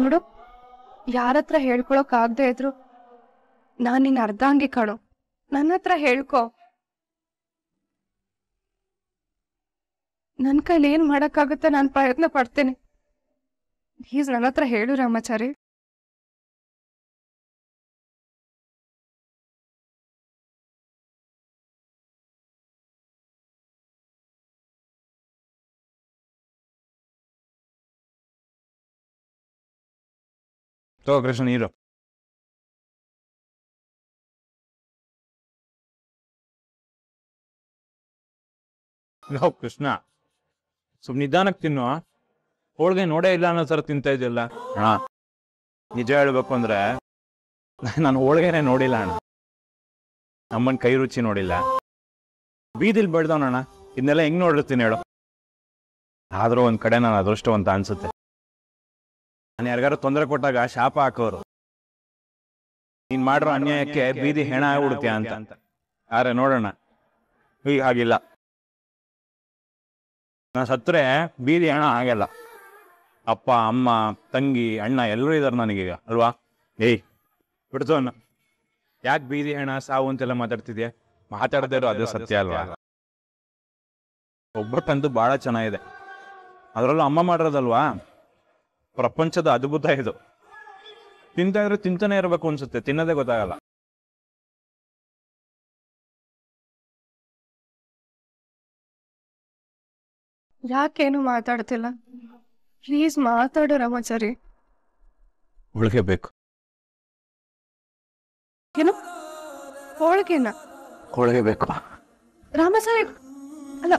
ನೋಡು ಯಾರತ್ರ ಹೇಳ್ಕೊಳಕ್ ಆಗದೆ ಇದ್ರು ನಾನ್ ನಿನ್ ಅರ್ಧಾಂಗಿ ಕಣು ನನ್ನ ಹತ್ರ ಹೇಳ್ಕೊ ನನ್ ಕೈಲಿ ಏನ್ ಮಾಡಕ್ಕಾಗುತ್ತೆ ನಾನು ಪ್ರಯತ್ನ ಪಡ್ತೇನೆ ಪ್ಲೀಸ್ ನನ್ನ ಹತ್ರ ಹೇಳು ರಾಮಾಚಾರಿ To ನೀರು ಲೋ ಕೃಷ್ಣ ಸುಮ್ ನಿಧಾನಕ್ಕೆ ತಿನ್ನು ಹೋಳ್ಗೆ ನೋಡೇ ಇಲ್ಲ ಅನ್ನೋ ಸರ್ ತಿಂತ ಇದೆಯಲ್ಲ ಅಣ್ಣ ನಿಜ ಹೇಳ್ಬೇಕು ಅಂದ್ರೆ ನಾನು ಹೋಳ್ಗೆನೆ ನೋಡಿಲ್ಲ ಅಣ್ಣ ನಮ್ಮನ್ ಕೈ ರುಚಿ ನೋಡಿಲ್ಲ ಬೀದಿಲ್ ಅಣ್ಣ ಇದನ್ನೆಲ್ಲ ಹೆಂಗ್ ನೋಡಿರ್ತೀನಿ ಹೇಳು ಆದ್ರೂ ಒಂದ್ ಕಡೆ ನಾನು ಅದೃಷ್ಟವಂತ ಅನ್ಸುತ್ತೆ ನಾನು ಯಾರಿಗಾರು ತೊಂದರೆ ಕೊಟ್ಟಾಗ ಶಾಪ ಹಾಕೋರು ನೀನ್ ಮಾಡಿರೋ ಅನ್ಯಾಯಕ್ಕೆ ಬೀದಿ ಹೆಣ ಆಗ್ಬಿಡ್ತೀಯ ಅಂತ ಆದ್ರೆ ನೋಡೋಣ ಈಗ ಹಾಗಿಲ್ಲ ನಾ ಸತ್ರೆ ಬೀದಿ ಹೆಣ ಆಗಲ್ಲ ಅಪ್ಪ ಅಮ್ಮ ತಂಗಿ ಅಣ್ಣ ಎಲ್ಲರೂ ಇದಾರೆ ನನಗೀಗ ಅಲ್ವಾ ಏಯ್ ಅಣ್ಣ ಯಾಕೆ ಬೀದಿ ಹೆಣ ಸಾವು ಅಂತೆಲ್ಲ ಮಾತಾಡ್ತಿದ್ಯಾ ಮಾತಾಡದೇ ಇರೋ ಅದೇ ಸತ್ಯ ಅಲ್ವಾ ಒಬ್ಬಟ್ಟಂತೂ ಬಹಳ ಚೆನ್ನಾಗಿದೆ ಅದರಲ್ಲೂ ಅಮ್ಮ ಮಾಡಿರೋದಲ್ವಾ ಪ್ರಪಂಚದ ಅದ್ಭುತ ಇದು ತಿಂತ ಇದ್ರೆ ತಿಂತಾನೆ ಇರಬೇಕು ಅನ್ಸುತ್ತೆ ತಿನ್ನದೇ ಗೊತ್ತಾಗಲ್ಲ ಯಾಕೇನು ಮಾತಾಡ್ತಿಲ್ಲ ಪ್ಲೀಸ್ ಮಾತಾಡು ರಾಮಾಚಾರಿ ಹೋಳಿಗೆ ಬೇಕು ಏನು ಹೋಳಿಗೆನ ಹೋಳಿಗೆ ಬೇಕು ರಾಮಾಚಾರಿ ಅಲ್ಲ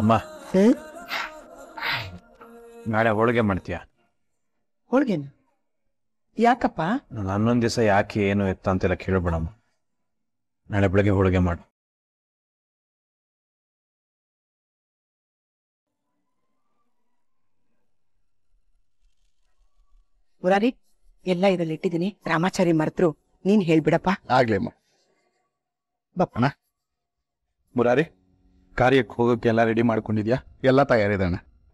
ಅಮ್ಮ ನಾಳೆ ಹೋಳಿಗೆ ಮಾಡ್ತೀಯ ಹೋಳಿಗೆ ಯಾಕಪ್ಪ ನಾನು ಹನ್ನೊಂದು ದಿವಸ ಯಾಕೆ ಏನು ಎತ್ತ ಅಂತೆಲ್ಲ ಕೇಳಬೇಡಮ್ಮ ನಾಳೆ ಬೆಳಗ್ಗೆ ಹೋಳಿಗೆ ಮಾಡು ಮುರಾರಿ ಎಲ್ಲ ಇದ್ರಲ್ಲಿ ಇಟ್ಟಿದ್ದೀನಿ ರಾಮಾಚಾರಿ ಮರೆತರು ನೀನ್ ಹೇಳ್ಬಿಡಪ್ಪ ಅಮ್ಮ ಬಪ್ಪ ಮುರಾರಿ ಕಾರ್ಯಕ್ಕೆ ಹೋಗೋಕ್ಕೆ ಎಲ್ಲ ರೆಡಿ ಮಾಡ್ಕೊಂಡಿದ್ಯಾ ಎಲ್ಲ ತಯಾರಿದೆ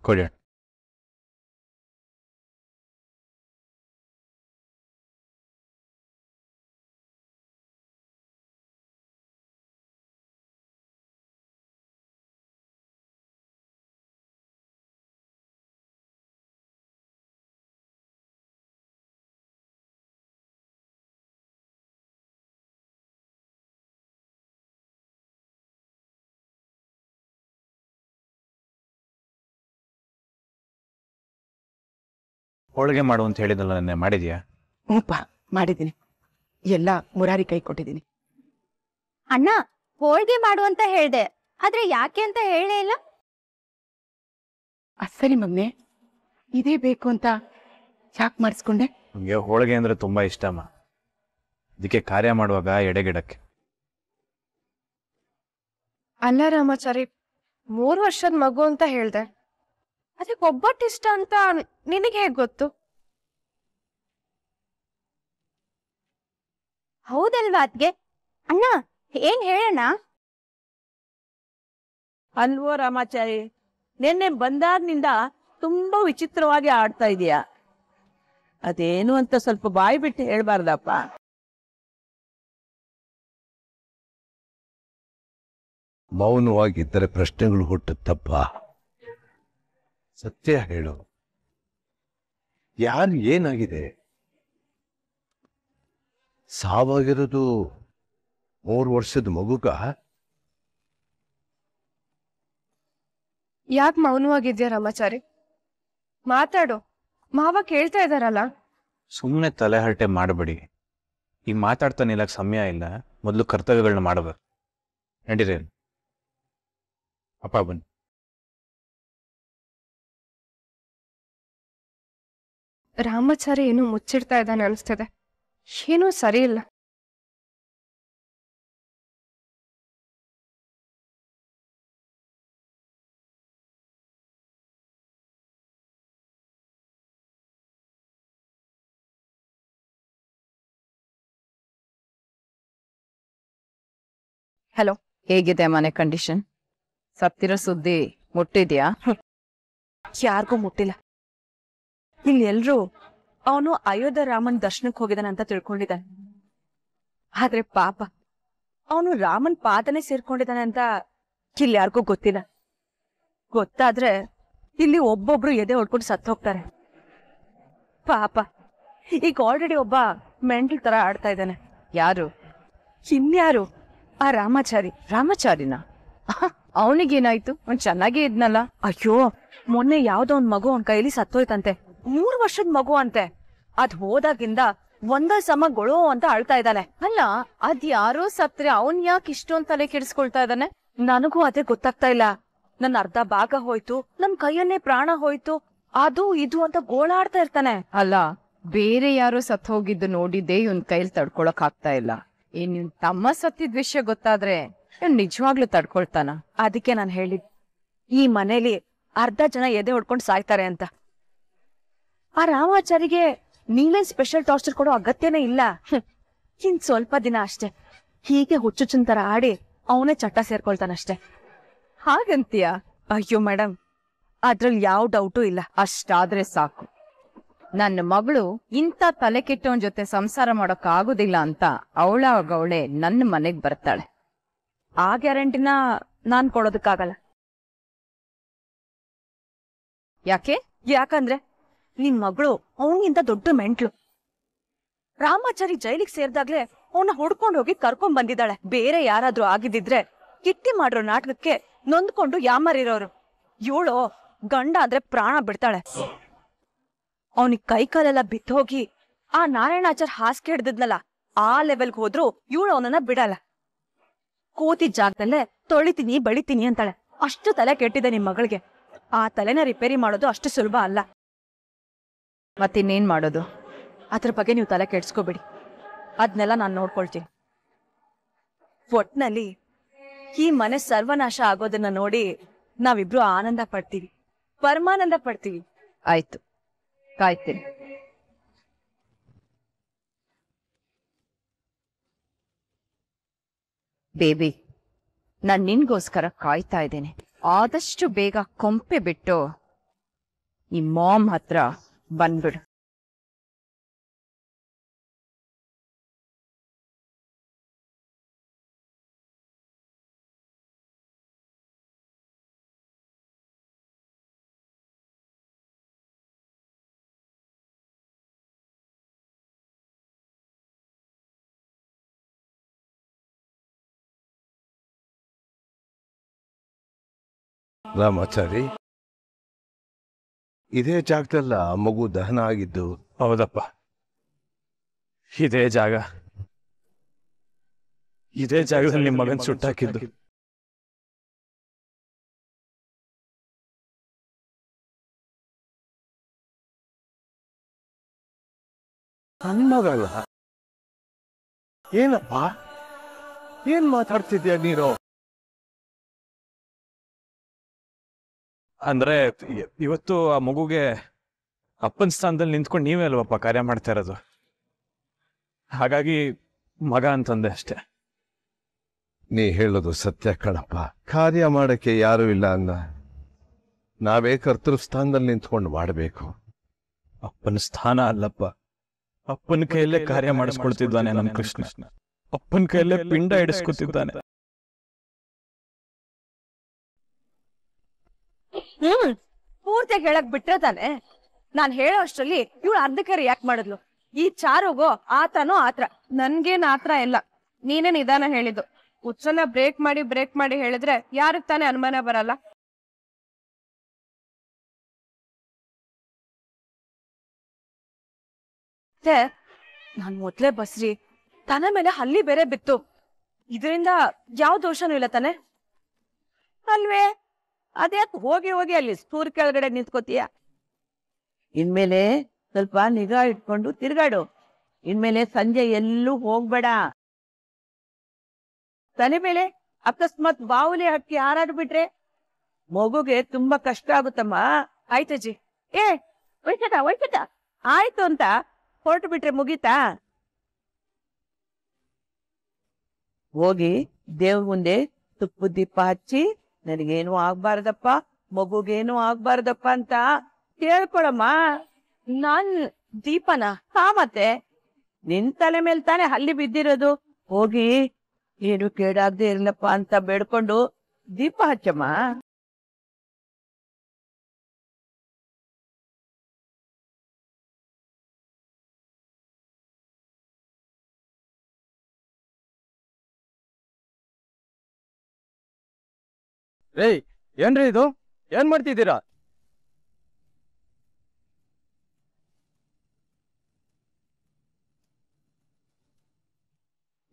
ಕೊಡಿ ಹೋಳಿಗೆ ಮಾಡು ಅಂತ ಹೇಳಿದಲ್ಲ ನನ್ನ ಮಾಡಿದ್ಯಾ ಹ್ಞೂಪ್ಪ ಮಾಡಿದ್ದೀನಿ ಎಲ್ಲ ಮುರಾರಿ ಕೈ ಕೊಟ್ಟಿದ್ದೀನಿ ಅಣ್ಣ ಹೋಳಿಗೆ ಮಾಡು ಅಂತ ಹೇಳ್ದೆ ಆದ್ರೆ ಯಾಕೆ ಅಂತ ಹೇಳೇ ಇಲ್ಲ ಸರಿ ಮಗ್ನೆ ಇದೇ ಬೇಕು ಅಂತ ಯಾಕೆ ಮಾಡಿಸ್ಕೊಂಡೆ ನನಗೆ ಹೋಳಿಗೆ ಅಂದ್ರೆ ತುಂಬಾ ಇಷ್ಟ ಅಮ್ಮ ಅದಕ್ಕೆ ಕಾರ್ಯ ಮಾಡುವಾಗ ಎಡೆಗಿಡಕ್ಕೆ ಅಲ್ಲ ರಾಮಾಚಾರಿ ಮೂರು ವರ್ಷದ ಮಗು ಅಂತ ಹೇಳ್ದೆ ಅದಕ್ಕೆ ಒಬ್ಬಟ್ಟು ಇಷ್ಟ ಅಂತ ನಿನಗೆ ಹೇಗ್ ಗೊತ್ತು ಹೌದಲ್ವಾ ಅದ್ಗೆ ಅಣ್ಣ ಏನ್ ಹೇಳೋಣ ಅಲ್ವೋ ರಾಮಾಚಾರಿ ನಿನ್ನೆ ಬಂದಾಗ್ನಿಂದ ತುಂಬಾ ವಿಚಿತ್ರವಾಗಿ ಆಡ್ತಾ ಇದೀಯ ಅದೇನು ಅಂತ ಸ್ವಲ್ಪ ಬಾಯಿ ಬಿಟ್ಟು ಹೇಳ್ಬಾರ್ದಪ್ಪ ಮೌನವಾಗಿದ್ದರೆ ಪ್ರಶ್ನೆಗಳು ಹುಟ್ಟುತ್ತಪ್ಪ ಸತ್ಯ ಹೇಳು ಯಾರು ಏನಾಗಿದೆ ಸಾವಾಗಿರೋದು ಮೂರು ವರ್ಷದ ಮಗುಗ ಯಾಕೆ ಮೌನವಾಗಿದ್ಯಾ ರಾಮಾಚಾರಿ ಮಾತಾಡು ಮಾವ ಕೇಳ್ತಾ ಇದಾರಲ್ಲ ಸುಮ್ಮನೆ ತಲೆಹರಟೆ ಮಾಡಬೇಡಿ ಈಗ ಮಾತಾಡ್ತಾನೆ ಇಲ್ಲ ಸಮಯ ಇಲ್ಲ ಮೊದಲು ಕರ್ತವ್ಯಗಳನ್ನ ಮಾಡಬೇಕು ನಡೀರೇನು ಅಪ್ಪ ಬನ್ನಿ ರಾಮಾಚಾರಿ ಏನೋ ಮುಚ್ಚಿಡ್ತಾ ಇದ್ದಾನೆ ಅನಿಸ್ತಿದೆ ಏನೂ ಸರಿ ಇಲ್ಲ ಹಲೋ ಹೇಗಿದೆ ಮನೆ ಕಂಡೀಷನ್ ಸತ್ತಿರೋ ಸುದ್ದಿ ಮುಟ್ಟಿದ್ಯಾ ಯಾರಿಗೂ ಮುಟ್ಟಿಲ್ಲ ಇಲ್ಲಿ ಅವನು ಅಯೋಧ್ಯ ರಾಮನ್ ದರ್ಶನಕ್ಕೆ ಹೋಗಿದ್ದಾನೆ ಅಂತ ತಿಳ್ಕೊಂಡಿದ್ದಾನೆ ಆದ್ರೆ ಪಾಪ ಅವನು ರಾಮನ್ ಪಾದನೆ ಸೇರ್ಕೊಂಡಿದ್ದಾನೆ ಅಂತ ಇಲ್ಲಿ ಯಾರಿಗೂ ಗೊತ್ತಿಲ್ಲ ಗೊತ್ತಾದ್ರೆ ಇಲ್ಲಿ ಒಬ್ಬೊಬ್ರು ಎದೆ ಹೊಡ್ಕೊಂಡು ಸತ್ತು ಹೋಗ್ತಾರೆ ಪಾಪ ಈಗ ಆಲ್ರೆಡಿ ಒಬ್ಬ ಮೆಂಟಲ್ ತರ ಆಡ್ತಾ ಇದ್ದಾನೆ ಯಾರು ಇನ್ಯಾರು ಆ ರಾಮಾಚಾರಿ ರಾಮಾಚಾರಿನ ಅವನಿಗೇನಾಯ್ತು ಅವ್ನ್ ಚೆನ್ನಾಗೇ ಇದ್ನಲ್ಲ ಅಯ್ಯೋ ಮೊನ್ನೆ ಯಾವ್ದೋ ಒಂದ್ ಮಗು ಅವನ್ ಕೈಲಿ ಸತ್ತೋಯ್ತಂತೆ ಮೂರ್ ವರ್ಷದ ಮಗು ಅಂತೆ ಅದ್ ಹೋದಾಗಿಂದ ಒಂದೇ ಸಮ ಗೊಳೋ ಅಂತ ಅಳ್ತಾ ಇದ್ದಾನೆ ಅಲ್ಲ ಅದ್ ಯಾರೋ ಸತ್ರೆ ಅವನ್ ಯಾಕೆ ಇಷ್ಟೊಂದ್ ತಲೆ ಕೆಡಿಸ್ಕೊಳ್ತಾ ಇದ್ದಾನೆ ನನಗೂ ಅದೇ ಗೊತ್ತಾಗ್ತಾ ಇಲ್ಲ ನನ್ ಅರ್ಧ ಭಾಗ ಹೋಯ್ತು ನಮ್ ಕೈಯನ್ನೇ ಪ್ರಾಣ ಹೋಯ್ತು ಅದು ಇದು ಅಂತ ಗೋಳಾಡ್ತಾ ಇರ್ತಾನೆ ಅಲ್ಲ ಬೇರೆ ಯಾರೋ ಸತ್ ಹೋಗಿದ್ದು ನೋಡಿದ್ದೆ ಇವನ್ ಕೈಲಿ ತಡ್ಕೊಳಕ್ ಆಗ್ತಾ ಇಲ್ಲ ಏನ್ ತಮ್ಮ ಸತ್ತಿದ್ ವಿಷಯ ಗೊತ್ತಾದ್ರೆ ನಿಜವಾಗ್ಲು ನಿಜವಾಗ್ಲೂ ತಡ್ಕೊಳ್ತಾನ ಅದಕ್ಕೆ ನಾನು ಹೇಳಿದ್ ಈ ಮನೇಲಿ ಅರ್ಧ ಜನ ಎದೆ ಹೊಡ್ಕೊಂಡು ಸಾಯ್ತಾರೆ ಅಂತ ಆ ರಾಮಾಚಾರಿಗೆ ನೀನೇ ಸ್ಪೆಷಲ್ ಟಾರ್ಚರ್ ಕೊಡೋ ಅಗತ್ಯನೇ ಇಲ್ಲ ಇನ್ ಸ್ವಲ್ಪ ದಿನ ಅಷ್ಟೇ ಹೀಗೆ ಹುಚ್ಚು ತರ ಆಡಿ ಅವನೇ ಚಟ್ಟ ಸೇರ್ಕೊಳ್ತಾನಷ್ಟೆ ಹಾಗಂತೀಯ ಅಯ್ಯೋ ಮೇಡಮ್ ಅದ್ರಲ್ಲಿ ಯಾವ ಡೌಟು ಇಲ್ಲ ಅಷ್ಟಾದ್ರೆ ಸಾಕು ನನ್ನ ಮಗಳು ಇಂತ ತಲೆ ಕೆಟ್ಟವನ್ ಜೊತೆ ಸಂಸಾರ ಮಾಡೋಕ್ ಆಗುದಿಲ್ಲ ಅಂತ ಅವಳಾಗವಳೆ ನನ್ನ ಮನೆಗ್ ಬರ್ತಾಳೆ ಆ ಗ್ಯಾರಂಟಿನ ನಾನ್ ಕೊಡೋದಕ್ಕಾಗಲ್ಲ ಯಾಕೆ ಯಾಕಂದ್ರೆ ನಿನ್ ಮಗಳು ಅವನಿಂದ ದೊಡ್ಡ ಮೆಂಟ್ಲು ರಾಮಾಚಾರಿ ಜೈಲಿಗೆ ಸೇರ್ದಾಗ್ಲೆ ಅವನ ಹೊಡ್ಕೊಂಡು ಹೋಗಿ ಕರ್ಕೊಂಡ್ ಬಂದಿದ್ದಾಳೆ ಬೇರೆ ಯಾರಾದ್ರೂ ಆಗಿದ್ದಿದ್ರೆ ಕಿಟ್ಟಿ ಮಾಡಿರೋ ನಾಟಕಕ್ಕೆ ನೊಂದ್ಕೊಂಡು ಯಾಮಾರಿರೋರು ಇವಳು ಗಂಡ ಅಂದ್ರೆ ಪ್ರಾಣ ಬಿಡ್ತಾಳೆ ಅವನಿಗೆ ಕೈಕಾಲೆಲ್ಲ ಬಿದ್ದೋಗಿ ಆ ನಾರಾಯಣಾಚಾರ್ ಹಾಸಿಗೆ ಹಿಡ್ದಿದ್ನಲ್ಲ ಆ ಲೆವೆಲ್ಗೆ ಹೋದ್ರು ಇವಳು ಅವನನ್ನ ಬಿಡಲ್ಲ ಕೂತಿ ಜಾಗದಲ್ಲೇ ತೊಳಿತೀನಿ ಬಳಿತೀನಿ ಅಂತಾಳೆ ಅಷ್ಟು ತಲೆ ಕೆಟ್ಟಿದೆ ನಿಮ್ ಮಗಳಿಗೆ ಆ ತಲೆನ ರಿಪೇರಿ ಮಾಡೋದು ಅಷ್ಟು ಸುಲಭ ಅಲ್ಲ ಮತ್ತಿನ್ನೇನು ಮಾಡೋದು ಅದ್ರ ಬಗ್ಗೆ ನೀವು ತಲೆ ಕೆಡ್ಸ್ಕೋಬೇಡಿ ಅದನ್ನೆಲ್ಲ ನಾನು ನೋಡ್ಕೊಳ್ತೀನಿ ಒಟ್ನಲ್ಲಿ ಈ ಮನೆ ಸರ್ವನಾಶ ಆಗೋದನ್ನ ನೋಡಿ ನಾವಿಬ್ರು ಆನಂದ ಪಡ್ತೀವಿ ಪರಮಾನಂದ ಪಡ್ತೀವಿ ಆಯ್ತು ಕಾಯ್ತೀನಿ ಬೇಬಿ ನಾನು ನಿನ್ಗೋಸ್ಕರ ಕಾಯ್ತಾ ಇದ್ದೇನೆ ಆದಷ್ಟು ಬೇಗ ಕೊಂಪೆ ಬಿಟ್ಟು ಈ ಮಾಮ್ ಹತ್ರ बनबिड़ रामाचारी अच्छा ಇದೇ ಜಾಗದಲ್ಲ ಮಗು ದಹನ ಆಗಿದ್ದು ಹೌದಪ್ಪ ಇದೇ ಜಾಗ ಇದೇ ಜಾಗದಲ್ಲಿ ನಿಮ್ಮ ಮಗನ್ ಸುಟ್ಟಾಕಿದ್ದು ನನ್ ಮಗಲ್ಲ ಏನಪ್ಪ ಏನ್ ಮಾತಾಡ್ತಿದ್ಯಾ ನೀನು ಅಂದ್ರೆ ಇವತ್ತು ಆ ಮಗುಗೆ ಅಪ್ಪನ ಸ್ಥಾನದಲ್ಲಿ ನಿಂತ್ಕೊಂಡು ನೀವೇ ಅಲ್ವಪ್ಪ ಕಾರ್ಯ ಮಾಡ್ತಾ ಇರೋದು ಹಾಗಾಗಿ ಮಗ ಅಂತಂದೆ ಅಷ್ಟೆ ನೀ ಹೇಳೋದು ಸತ್ಯ ಕಣಪ್ಪ ಕಾರ್ಯ ಮಾಡಕ್ಕೆ ಯಾರು ಇಲ್ಲ ಅನ್ನ ನಾವೇ ಕರ್ತೃ ಸ್ಥಾನದಲ್ಲಿ ನಿಂತ್ಕೊಂಡು ಮಾಡಬೇಕು ಅಪ್ಪನ ಸ್ಥಾನ ಅಲ್ಲಪ್ಪ ಅಪ್ಪನ ಕೈಯಲ್ಲೇ ಕಾರ್ಯ ಮಾಡಿಸ್ಕೊಳ್ತಿದ್ದಾನೆ ನಮ್ಮ ಕೃಷ್ಣ ಅಪ್ಪನ ಕೈಯಲ್ಲೇ ಪಿಂಡ ಇಡಿಸ್ಕೊತಿದ್ದಾನೆ ಹ್ಮ್ ಪೂರ್ತಿ ಹೇಳಕ್ ಬಿಟ್ರೆ ತಾನೆ ನಾನ್ ಹೇಳೋ ಅಷ್ಟ್ರಲ್ಲಿ ಇವಳು ಅರ್ಧಕ್ಕೆ ರಿಯಾಕ್ಟ್ ಮಾಡಿದ್ಲು ಈ ಚಾರುಗೋ ಆತನೋ ಆತ್ರ ನನ್ಗೇನ್ ಆತ್ರ ಇಲ್ಲ ನೀನೇ ನಿಧಾನ ಹೇಳಿದ್ದು ಹುಚ್ಚನ್ನ ಬ್ರೇಕ್ ಮಾಡಿ ಬ್ರೇಕ್ ಮಾಡಿ ಹೇಳಿದ್ರೆ ಯಾರಿಗ್ ತಾನೇ ಅನುಮಾನ ಬರಲ್ಲ ನಾನ್ ಮೊದ್ಲೇ ಬಸ್ರಿ ತನ ಮೇಲೆ ಹಲ್ಲಿ ಬೇರೆ ಬಿತ್ತು ಇದರಿಂದ ಯಾವ ದೋಷನೂ ಇಲ್ಲ ತಾನೆ ಅಲ್ವೇ ಅದೇ ಹೋಗಿ ಹೋಗಿ ಅಲ್ಲಿ ಸೂರ್ ಕೆಳಗಡೆ ನಿಂತ್ಕೋತೀಯ ಇನ್ಮೇಲೆ ಸ್ವಲ್ಪ ನಿಗಾ ಇಟ್ಕೊಂಡು ತಿರ್ಗಾಡು ಇನ್ಮೇಲೆ ಸಂಜೆ ಎಲ್ಲೂ ಹೋಗ್ಬೇಡ ತಲೆ ಮೇಲೆ ಅಕಸ್ಮಾತ್ ಬಾವುಲಿ ಹಕ್ಕಿ ಹಾರಾಡ್ ಬಿಟ್ರೆ ಮಗುಗೆ ತುಂಬಾ ಕಷ್ಟ ಆಗುತ್ತಮ್ಮ ಆಯ್ತಜ್ಜಿ ಏ ಒಯ್ಕಟ ಒಯ್ಕಟ ಆಯ್ತು ಅಂತ ಹೊರಟು ಬಿಟ್ರೆ ಮುಗೀತಾ ಹೋಗಿ ದೇವ್ ಮುಂದೆ ತುಪ್ಪ ದೀಪ ಹಚ್ಚಿ ನನಗೇನು ಆಗ್ಬಾರ್ದಪ್ಪ ಮಗುಗೇನು ಆಗ್ಬಾರ್ದಪ್ಪ ಅಂತ ಕೇಳ್ಕೊಳಮ್ಮ ನಾನ್ ದೀಪನ ಹಾ ಮತ್ತೆ ನಿನ್ ತಲೆ ಮೇಲೆ ತಾನೇ ಹಲ್ಲಿ ಬಿದ್ದಿರೋದು ಹೋಗಿ ಏನು ಕೇಡಾಗ್ದೇ ಇರ್ಲಪ್ಪ ಅಂತ ಬೇಡ್ಕೊಂಡು ದೀಪ ಹಚ್ಚಮ್ಮ ಏಯ್ ಏನ್ರಿ ಇದು ಏನ್ ಮಾಡ್ತಿದ್ದೀರಾ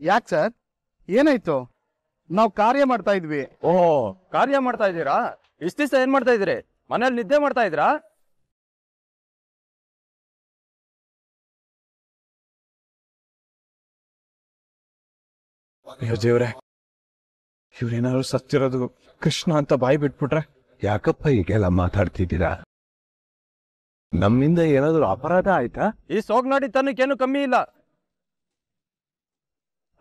ಯಾಕ್ ಸರ್ ಏನಾಯ್ತು ನಾವು ಕಾರ್ಯ ಮಾಡ್ತಾ ಇದ್ವಿ ಓಹ್ ಕಾರ್ಯ ಮಾಡ್ತಾ ಇದ್ದೀರಾ ಇಷ್ಟ ದಿವಸ ಏನ್ ಮಾಡ್ತಾ ಇದ್ರಿ ಮನೇಲಿ ನಿದ್ದೆ ಮಾಡ್ತಾ ಇದ್ದೀರಾ ದೇವ್ರೆ ಇವ್ರೇನಾದ್ರು ಸತ್ತಿರೋದು ಕೃಷ್ಣ ಅಂತ ಬಾಯಿ ಬಿಟ್ಬಿಟ್ರೆ ಯಾಕಪ್ಪ ಈಗೆಲ್ಲ ಮಾತಾಡ್ತಿದ್ದೀರಾ ನಮ್ಮಿಂದ ಏನಾದರೂ ಅಪರಾಧ ಆಯ್ತಾ ಈ ನಾಡಿ ತನಕೇನು ಕಮ್ಮಿ ಇಲ್ಲ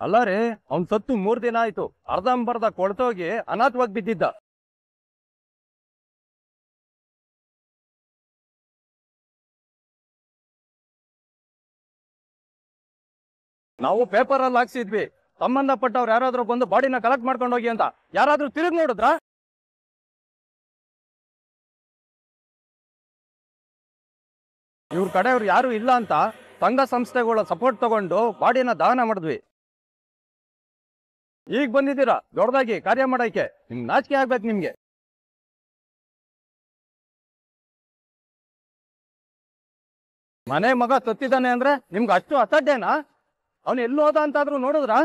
ಅಲ್ಲ ರೀ ಸತ್ತು ಮೂರ್ ದಿನ ಆಯ್ತು ಅರ್ಧಂಬರ್ಧ ಕೊಳತೋಗಿ ಅನಾಥವಾಗಿ ಬಿದ್ದಿದ್ದ ನಾವು ಪೇಪರ್ ಅಲ್ಲಿ ಹಾಕ್ಸಿದ್ವಿ ಸಂಬಂಧಪಟ್ಟವ್ರು ಯಾರಾದ್ರೂ ಬಂದು ಬಾಡಿನ ಕಲೆಕ್ಟ್ ಮಾಡ್ಕೊಂಡೋಗಿ ಹೋಗಿ ಅಂತ ಯಾರಾದ್ರೂ ತಿರುಗಿ ನೋಡುದ್ರ ಇವ್ರ ಕಡೆಯವ್ರು ಯಾರು ಇಲ್ಲ ಅಂತ ಸಂಘ ಸಂಸ್ಥೆಗಳ ಸಪೋರ್ಟ್ ತಗೊಂಡು ಬಾಡಿನ ದಾನ ಮಾಡಿದ್ವಿ ಈಗ ಬಂದಿದ್ದೀರಾ ದೊಡ್ಡದಾಗಿ ಕಾರ್ಯ ಮಾಡಕ್ಕೆ ನಿಮ್ಗೆ ನಾಚಿಕೆ ಆಗ್ಬೇಕು ನಿಮ್ಗೆ ಮನೆ ಮಗ ಸತ್ತಿದ್ದಾನೆ ಅಂದ್ರೆ ನಿಮ್ಗೆ ಅಷ್ಟು ಅಸಡ್ಡೇನಾ ಅವನು ಎಲ್ಲೋದ ಅಂತಾದ್ರೂ ನೋಡಿದ್ರಾ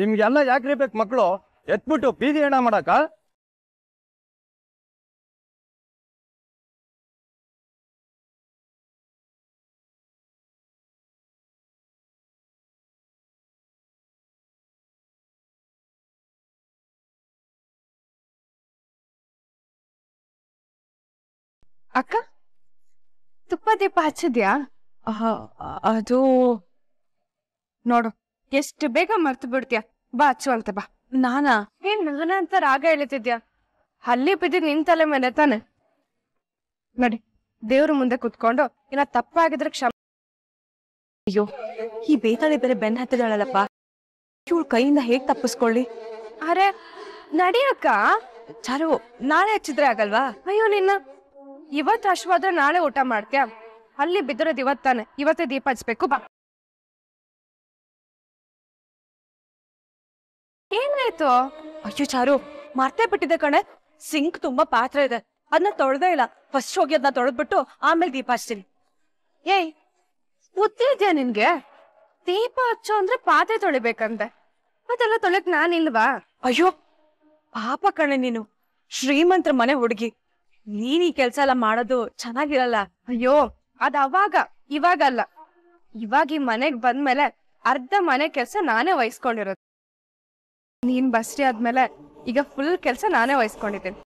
ನಿಮ್ಗೆಲ್ಲ ಯಾಕ್ರಿ ಬೇಕು ಮಕ್ಕಳು ಎತ್ಬಿಟ್ಟು ಬೀದಿ ಹೆಣ ಮಾಡಕ ಅಕ್ಕ ತುಪ್ಪ ದೀಪ ಹಚ್ಚಿದ್ಯಾ ಅದು ನೋಡು ಎಷ್ಟು ಬೇಗ ಮರ್ತು ಬಿಡ್ತೀಯ ಬಾ ಅಚ್ಚು ಅಂತ ಬಾ ನಾನಾ ಏನ್ ನಾನ ಅಂತ ರಾಗ ಎಳಿತಿದ್ಯಾ ಅಲ್ಲಿ ಬಿದ್ದಿದ್ ನಿನ್ ತಲೆ ಮೇಲೆ ತಾನೆ ನೋಡಿ ದೇವ್ರ ಮುಂದೆ ಕುತ್ಕೊಂಡು ಇನ್ನ ತಪ್ಪಾಗಿದ್ರೆ ಕ್ಷಮ ಅಯ್ಯೋ ಈ ಬೇತಾಳಿ ಬೇರೆ ಬೆನ್ನ ಹತ್ತಿದಾಳಲ್ಲಪ್ಪ ಇವಳು ಕೈಯಿಂದ ಹೇಗ್ ತಪ್ಪಿಸ್ಕೊಳ್ಳಿ ಅರೆ ಅಕ್ಕ ಚಾರು ನಾಳೆ ಹಚ್ಚಿದ್ರೆ ಆಗಲ್ವಾ ಅಯ್ಯೋ ನಿನ್ನ ಇವತ್ತು ಅಶ್ವಾದ್ರೆ ನಾಳೆ ಊಟ ಮಾಡ್ತೀಯ ಅಲ್ಲಿ ಬಿದ್ದಿರೋದು ಇವತ್ತಾನೆ ಇವತ್ತೇ ದೀಪ ಹಚ್ಬೇಕು ಬಾ ಏನಾಯ್ತು ಅಯ್ಯೋ ಚಾರು ಮರ್ತೆ ಬಿಟ್ಟಿದೆ ಕಣೆ ಸಿಂಕ್ ತುಂಬಾ ಪಾತ್ರ ಇದೆ ಅದನ್ನ ತೊಳ್ದೇ ಇಲ್ಲ ಫಸ್ಟ್ ಹೋಗಿ ಅದನ್ನ ತೊಳೆದ್ಬಿಟ್ಟು ಆಮೇಲೆ ದೀಪ ಹಚ್ತೀನಿ ಏಯ್ ಬುದ್ಧಿ ಇದೆಯಾ ನಿನ್ಗೆ ದೀಪ ಹಚ್ಚೋ ಅಂದ್ರೆ ಪಾತ್ರೆ ತೊಳಿಬೇಕಂದೆ ಅದೆಲ್ಲ ತೊಳಕ್ ನಾನಿಲ್ವಾ ಅಯ್ಯೋ ಪಾಪ ಕಣೆ ನೀನು ಶ್ರೀಮಂತ್ರ ಮನೆ ಹುಡುಗಿ ನೀನ್ ಈ ಕೆಲ್ಸ ಎಲ್ಲ ಮಾಡೋದು ಚೆನ್ನಾಗಿರಲ್ಲ ಅಯ್ಯೋ ಅದ್ ಅವಾಗ ಇವಾಗಲ್ಲ ಇವಾಗ ಈ ಮನೆಗ್ ಬಂದ್ಮೇಲೆ ಅರ್ಧ ಮನೆ ಕೆಲ್ಸ ನಾನೇ ವಹಿಸ್ಕೊಂಡಿರೋದು ನೀನ್ ಬಸ್ರಿ ಆದ್ಮೇಲೆ ಈಗ ಫುಲ್ ಕೆಲಸ ನಾನೇ ವಹಿಸ್ಕೊಂಡಿದ್ದೀನಿ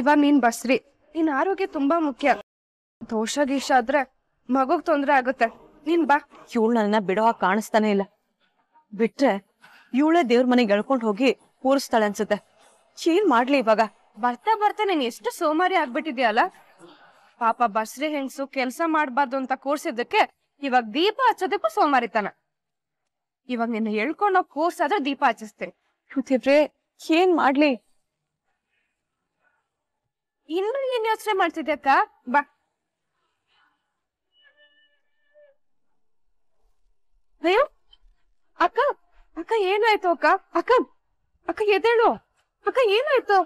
ಇವಾಗ ನೀನ್ ಬಸ್ರಿ ನಿನ್ ಆರೋಗ್ಯ ತುಂಬಾ ಮುಖ್ಯ ದೋಷ ಗೀಷ ಆದ್ರೆ ಮಗುಗ್ ತೊಂದ್ರೆ ಆಗುತ್ತೆ ನೀನ್ ಬಾ ಇವಳು ನನ್ನ ಬಿಡೋ ಕಾಣಿಸ್ತಾನೆ ಇಲ್ಲ ಬಿಟ್ರೆ ಇವಳೇ ದೇವ್ರ ಮನೆಗೆ ಎಳ್ಕೊಂಡು ಹೋಗಿ ಕೂರಿಸ್ತಾಳೆ ಅನ್ಸುತ್ತೆ ಏನ್ ಮಾಡ್ಲಿ ಇವಾಗ ಬರ್ತಾ ಬರ್ತಾ ನೀನ್ ಎಷ್ಟು ಸೋಮಾರಿ ಆಗ್ಬಿಟ್ಟಿದ್ಯಾಲ ಪಾಪ ಬಸ್ರಿ ಹೆಂಗ್ಸು ಕೆಲ್ಸ ಮಾಡ್ಬಾರ್ದು ಅಂತ ಕೂರ್ಸಿದ್ದಕ್ಕೆ ಇವಾಗ ದೀಪ ಹಚ್ಚೋದಕ್ಕೂ ಸೋಮಾರಿತಾನ ಇವಾಗ ನಿನ್ನ ಹೇಳ್ಕೊಂಡು ಕೋರ್ಸ್ ಆದ್ರೆ ದೀಪ ಹಚ್ಚಿಸ್ತೇನೆ ಏನ್ ಮಾಡ್ಲಿ ಇನ್ನು ಏನ್ ಯೋಚನೆ ಮಾಡ್ತಿದ್ದೆ ಅಕ್ಕ ಬಾ ಅಯ್ಯೋ ಅಕ್ಕ ಅಕ್ಕ ಏನಾಯ್ತು ಅಕ್ಕ ಅಕ್ಕ ಅಕ್ಕ ಎದೇಳು ಅಕ್ಕ ಏನಾಯ್ತು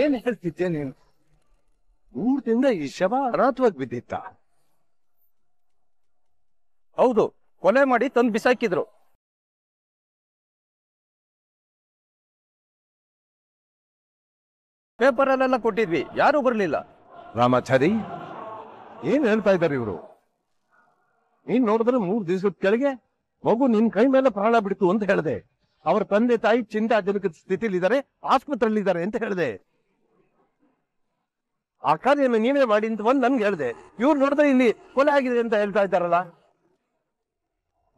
ಏನ್ ಹೇಳ್ತಿದ್ದೆ ನೀನು ದಿನ ಈ ಶವ ಅನಾಥವಾಗಿ ಬಿದ್ದಿತ್ತ ಹೌದು ಕೊಲೆ ಮಾಡಿ ತಂದು ಬಿಸಾಕಿದ್ರು ಪೇಪರಲ್ಲೆಲ್ಲ ಕೊಟ್ಟಿದ್ವಿ ಯಾರು ಬರಲಿಲ್ಲ ರಾಮಾಚಾರಿ ಏನ್ ಹೇಳ್ತಾ ಇದಾರೆ ಇವರು ನೀನ್ ನೋಡಿದ್ರೆ ಮೂರ್ ದಿವಸದ ಕೆಳಗೆ ಮಗು ನಿನ್ ಕೈ ಮೇಲೆ ಪ್ರಾಣ ಬಿಡ್ತು ಅಂತ ಹೇಳಿದೆ ಅವ್ರ ತಂದೆ ತಾಯಿ ಚಿಂತಾಜನಕ ಸ್ಥಿತಿಲಿದ್ದಾರೆ ಆಸ್ಪತ್ರೆಯಲ್ಲಿದ್ದಾರೆ ಅಂತ ಹೇಳಿದೆ ಆ ಕಾರ್ಯನ ನೀವೇ ಮಾಡಿ ಅಂತ ಬಂದು ನನ್ಗೆ ಹೇಳಿದೆ ಇವ್ರು ನೋಡಿದ್ರೆ ಇಲ್ಲಿ ಕೊಲೆ ಆಗಿದೆ ಅಂತ ಹೇಳ್ತಾ ಇದ್ದಾರಲ್ಲ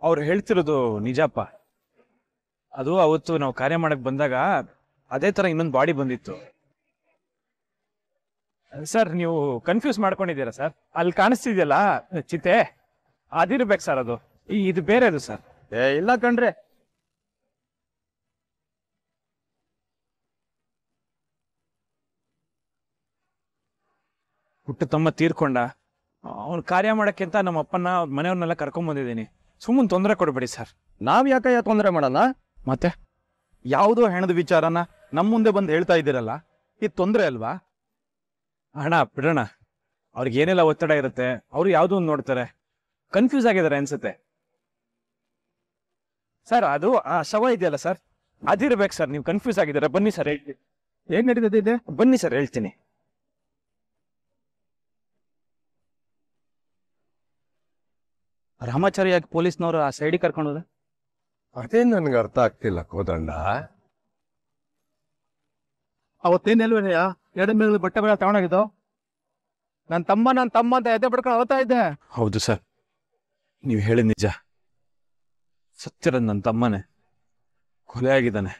ಅವ್ರು ಹೇಳ್ತಿರೋದು ನಿಜಪ್ಪ ಅದು ಅವತ್ತು ನಾವು ಕಾರ್ಯ ಮಾಡಕ್ ಬಂದಾಗ ಅದೇ ತರ ಇನ್ನೊಂದು ಬಾಡಿ ಬಂದಿತ್ತು ಸರ್ ನೀವು ಕನ್ಫ್ಯೂಸ್ ಮಾಡ್ಕೊಂಡಿದ್ದೀರಾ ಸರ್ ಅಲ್ಲಿ ಕಾಣಿಸ್ತಿದ್ಯಲ್ಲ ಚಿತೆ ಅದಿರ್ಬೇಕು ಸರ್ ಅದು ಇದು ಬೇರೆ ಅದು ಸರ್ ಏ ಇಲ್ಲ ಕಣ್ರೆ ಹುಟ್ಟು ತಮ್ಮ ತೀರ್ಕೊಂಡ ಅವ್ನು ಕಾರ್ಯ ಮಾಡೋಕ್ಕಿಂತ ನಮ್ಮ ಅಪ್ಪನ ಮನೆಯವನ್ನೆಲ್ಲ ಮನೆಯವ್ರನ್ನೆಲ್ಲ ಕರ್ಕೊಂಬಂದಿದ್ದೀನಿ ಸುಮ್ಮನೆ ತೊಂದರೆ ಕೊಡಬೇಡಿ ಸರ್ ನಾವ್ ಯಾಕೆ ತೊಂದರೆ ಮಾಡಲ್ಲ ಮತ್ತೆ ಯಾವುದೋ ಹೆಣದ ವಿಚಾರನ ನಮ್ಮ ಮುಂದೆ ಬಂದು ಹೇಳ್ತಾ ಇದ್ದೀರಲ್ಲ ಇದು ತೊಂದರೆ ಅಲ್ವಾ ಅಣ್ಣ ಬಿಡೋಣ ಅವ್ರಿಗೆ ಏನೆಲ್ಲ ಒತ್ತಡ ಇರುತ್ತೆ ಅವ್ರು ಯಾವುದೋ ಒಂದು ನೋಡ್ತಾರೆ ಕನ್ಫ್ಯೂಸ್ ಆಗಿದ್ದಾರೆ ಅನ್ಸುತ್ತೆ ಸರ್ ಅದು ಆ ಶವ ಇದೆಯಲ್ಲ ಸರ್ ಅದಿರ್ಬೇಕು ಸರ್ ನೀವು ಕನ್ಫ್ಯೂಸ್ ಆಗಿದ್ದಾರೆ ಬನ್ನಿ ಸರ್ ಹೇಳ್ತೀನಿ ಏನ್ ನಡೀತದೆ ಇದೆ ಬನ್ನಿ ಸರ್ ಹೇಳ್ತೀನಿ ರಾಮಾಚಾರಿ ಪೊಲೀಸ್ನವರು ಆ ಸೈಡಿಗೆ ಕರ್ಕೊಂಡೋದ ಅದೇ ನನ್ಗೆ ಅರ್ಥ ಆಗ್ತಿಲ್ಲ ಕೋದಂಡ ಅವತ್ತೇನೆಲ್ವೇನೆಯ ಎರಡು ಮೇಲೆ ಬಟ್ಟೆ ಬೇಡ ತಗೊಂಡಾಗಿದ್ದು ನನ್ನ ತಮ್ಮ ನನ್ನ ತಮ್ಮ ಅಂತ ಎದೆ ಬಿಡ್ಕೊಂಡು ಅಳ್ತಾ ಇದ್ದೆ ಹೌದು ಸರ್ ನೀವು ಹೇಳಿ ನಿಜ ಸತ್ಯರ ನನ್ನ ತಮ್ಮನೇ ಕೊಲೆ ಆಗಿದ್ದಾನೆ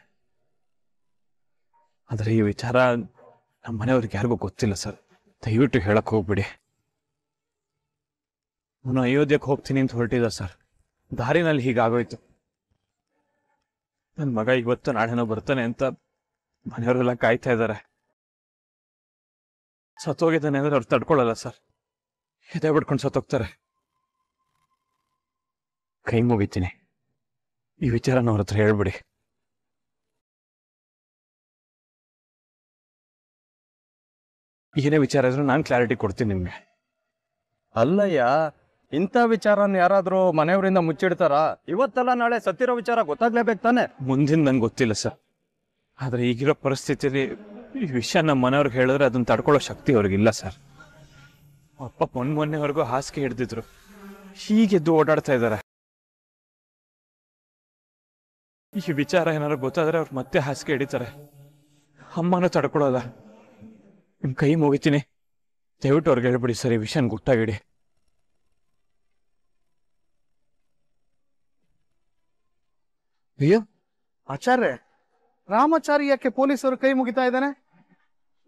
ಆದರೆ ಈ ವಿಚಾರ ನಮ್ಮ ಮನೆಯವ್ರಿಗೆ ಯಾರಿಗೂ ಗೊತ್ತಿಲ್ಲ ಸರ್ ದಯವಿಟ್ಟು ಹೇಳಕ್ ಹೋಗ್ಬಿಡಿ ನಾನು ಅಯೋಧ್ಯಕ್ಕೆ ಹೋಗ್ತೀನಿ ಅಂತ ಹೊರಟಿದ್ದ ಸರ್ ದಾರಿನಲ್ಲಿ ಹೀಗಾಗೋಯ್ತು ನನ್ನ ಮಗ ಇವತ್ತು ನಾಳೆನೋ ಬರ್ತಾನೆ ಅಂತ ಮನೆಯವರೆಲ್ಲ ಕಾಯ್ತಾ ಇದ್ದಾರೆ ಸತ್ತೋಗಿದ್ದಾನೆ ಅಂದ್ರೆ ಅವ್ರು ತಡ್ಕೊಳ್ಳಲ್ಲ ಸರ್ ಎದೆ ಬಿಡ್ಕೊಂಡು ಸತ್ತೋಗ್ತಾರೆ ಕೈ ಮುಗಿತೀನಿ ಈ ವಿಚಾರನ ಅವ್ರ ಹತ್ರ ಹೇಳ್ಬಿಡಿ ಏನೇ ವಿಚಾರ ಇದ್ರೆ ನಾನು ಕ್ಲಾರಿಟಿ ಕೊಡ್ತೀನಿ ನಿಮಗೆ ಅಲ್ಲಯ್ಯ ಇಂಥ ವಿಚಾರನ ಯಾರಾದ್ರೂ ಮನೆಯವರಿಂದ ಮುಚ್ಚಿಡ್ತಾರ ಇವತ್ತಲ್ಲ ನಾಳೆ ಸತ್ತಿರೋ ವಿಚಾರ ಗೊತ್ತಾಗ್ಲೇಬೇಕು ತಾನೆ ಮುಂದಿನ ನಂಗೆ ಗೊತ್ತಿಲ್ಲ ಸರ್ ಆದರೆ ಈಗಿರೋ ಪರಿಸ್ಥಿತಿಯಲ್ಲಿ ಈ ವಿಷಯ ನಮ್ಮ ಮನೆಯವ್ರಿಗೆ ಹೇಳಿದ್ರೆ ಅದನ್ನ ತಡ್ಕೊಳ್ಳೋ ಶಕ್ತಿ ಅವ್ರಿಗಿಲ್ಲ ಸರ್ ಅಪ್ಪ ಮೊನ್ನೆ ಮೊನ್ನೆವರೆಗೂ ಹಾಸಿಗೆ ಹಿಡ್ದಿದ್ರು ಹೀಗೆದ್ದು ಓಡಾಡ್ತಾ ಇದ್ದಾರೆ ಈ ವಿಚಾರ ಏನಾದ್ರು ಗೊತ್ತಾದ್ರೆ ಅವ್ರು ಮತ್ತೆ ಹಾಸಿಗೆ ಹಿಡಿತಾರೆ ಅಮ್ಮನ ತಡ್ಕೊಳ್ಳೋಲ್ಲ ನಿಮ್ಮ ಕೈ ಮುಗಿತೀನಿ ದಯವಿಟ್ಟು ಅವ್ರಿಗೆ ಹೇಳ್ಬಿಡಿ ಸರ್ ಈ ವಿಷಯನ ಗೊತ್ತಾಗಿಡಿ ಅಯ್ಯೋ ಆಚಾರ್ಯ ರಾಮಾಚಾರಿ ಯಾಕೆ ಪೊಲೀಸರು ಕೈ ಮುಗಿತಾ ಇದ್ದಾನೆ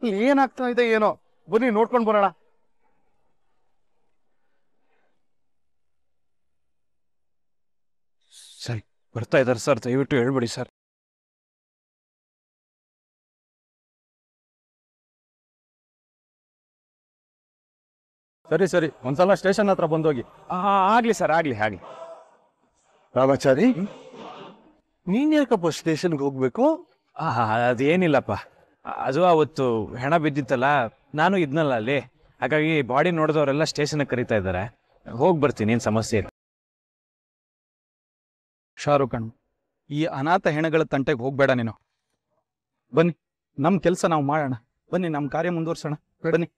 ಇಲ್ಲಿ ಏನಾಗ್ತಾ ಇದೆ ಏನೋ ಬನ್ನಿ ನೋಡ್ಕೊಂಡು ಬರೋಣ ಸರಿ ಬರ್ತಾ ಇದ್ದಾರೆ ಸರ್ ದಯವಿಟ್ಟು ಹೇಳ್ಬಿಡಿ ಸರ್ ಸರಿ ಸರಿ ಒಂದ್ಸಲ ಸ್ಟೇಷನ್ ಹತ್ರ ಬಂದೋಗಿ ಆಗ್ಲಿ ಸರ್ ಆಗ್ಲಿ ಆಗ್ಲಿ ರಾಮಾಚಾರಿ ನೀನ್ ಯಾಕಪ್ಪ ಸ್ಟೇಷನ್ಗೆ ಹೋಗ್ಬೇಕು ಅದೇನಿಲ್ಲಪ್ಪ ಅದು ಅವತ್ತು ಹೆಣ ಬಿದ್ದಿತ್ತಲ್ಲ ನಾನು ಇದ್ನಲ್ಲ ಅಲ್ಲಿ ಹಾಗಾಗಿ ಬಾಡಿ ನೋಡಿದವರೆಲ್ಲ ಸ್ಟೇಷನ್ಗೆ ಕರೀತಾ ಇದ್ದಾರೆ ಹೋಗಿ ಬರ್ತೀನಿ ಏನು ಸಮಸ್ಯೆ ಇಲ್ಲ ಶಾರುಖ್ ಅಣ್ಣ ಈ ಅನಾಥ ಹೆಣಗಳ ತಂಟೆಗೆ ಹೋಗ್ಬೇಡ ನೀನು ಬನ್ನಿ ನಮ್ಮ ಕೆಲಸ ನಾವು ಮಾಡೋಣ ಬನ್ನಿ ನಮ್ಮ ಕಾರ್ಯ ಮುಂದುವರ್ಸೋಣ ಬನ್ನಿ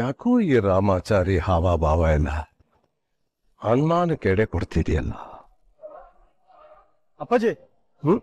ಯಾಕೋ ಈ ರಾಮಾಚಾರಿ ಹಾವ ಭಾವ ಎಲ್ಲ ಅನುಮಾನ ಕೆಡೆ ಕೊಡ್ತಿದೆಯಲ್ಲ 아빠지? 응?